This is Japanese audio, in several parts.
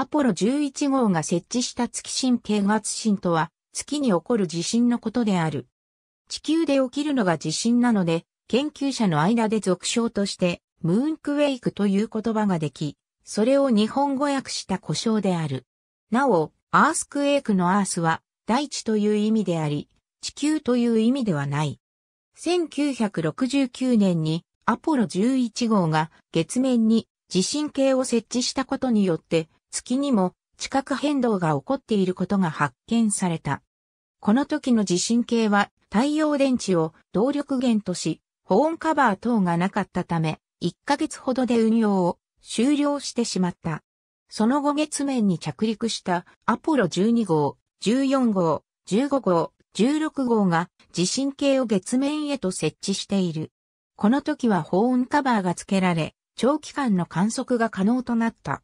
アポロ11号が設置した月神経圧神とは、月に起こる地震のことである。地球で起きるのが地震なので、研究者の間で俗称として、ムーンクウェイクという言葉ができ、それを日本語訳した故障である。なお、アースクエイクのアースは、大地という意味であり、地球という意味ではない。1969年にアポロ11号が月面に地震計を設置したことによって月にも地殻変動が起こっていることが発見された。この時の地震計は太陽電池を動力源とし、保温カバー等がなかったため、1ヶ月ほどで運用を終了してしまった。その後月面に着陸したアポロ12号、14号、15号、16号が地震計を月面へと設置している。この時は保温カバーが付けられ、長期間の観測が可能となった。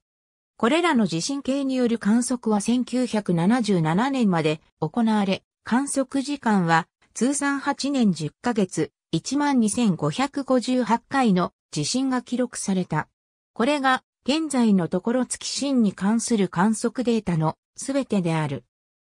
これらの地震計による観測は1977年まで行われ、観測時間は通算8年10ヶ月、12,558回の地震が記録された。これが現在のところ月震に関する観測データのすべてである。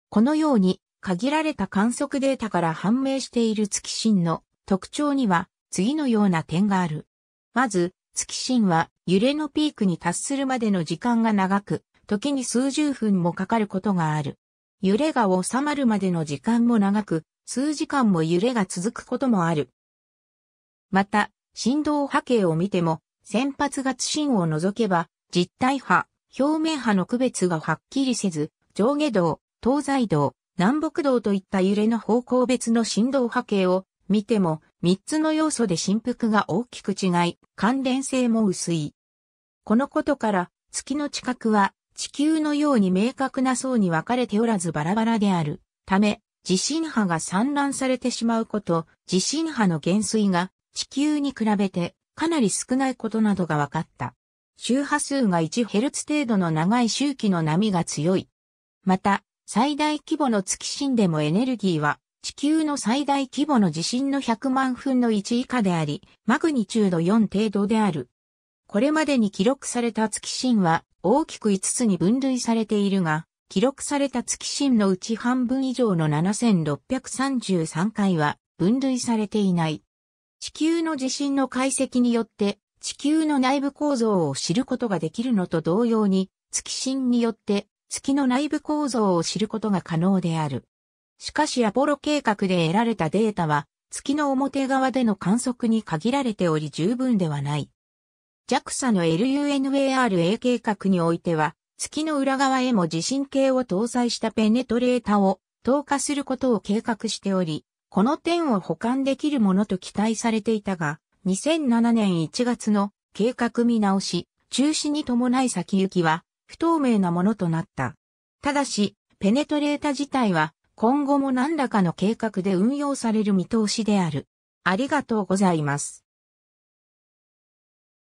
このように限られた観測データから判明している月震の特徴には次のような点がある。まず、月神は揺れのピークに達するまでの時間が長く、時に数十分もかかることがある。揺れが収まるまでの時間も長く、数時間も揺れが続くこともある。また、振動波形を見ても、先発月神を除けば、実体波、表面波の区別がはっきりせず、上下動、東西動、南北動といった揺れの方向別の振動波形を見ても、三つの要素で振幅が大きく違い、関連性も薄い。このことから、月の地殻は地球のように明確な層に分かれておらずバラバラである。ため、地震波が散乱されてしまうこと、地震波の減衰が地球に比べてかなり少ないことなどが分かった。周波数が 1Hz 程度の長い周期の波が強い。また、最大規模の月震でもエネルギーは地球の最大規模の地震の100万分の1以下であり、マグニチュード4程度である。これまでに記録された月震は大きく5つに分類されているが、記録された月震のうち半分以上の7633回は分類されていない。地球の地震の解析によって地球の内部構造を知ることができるのと同様に、月震によって月の内部構造を知ることが可能である。しかしアポロ計画で得られたデータは、月の表側での観測に限られており十分ではない。JAXA の LUNARA 計画においては、月の裏側へも地震計を搭載したペネトレータを投下することを計画しており、この点を保管できるものと期待されていたが、2007年1月の計画見直し、中止に伴い先行きは不透明なものとなった。ただし、ペネトレータ自体は今後も何らかの計画で運用される見通しである。ありがとうございます。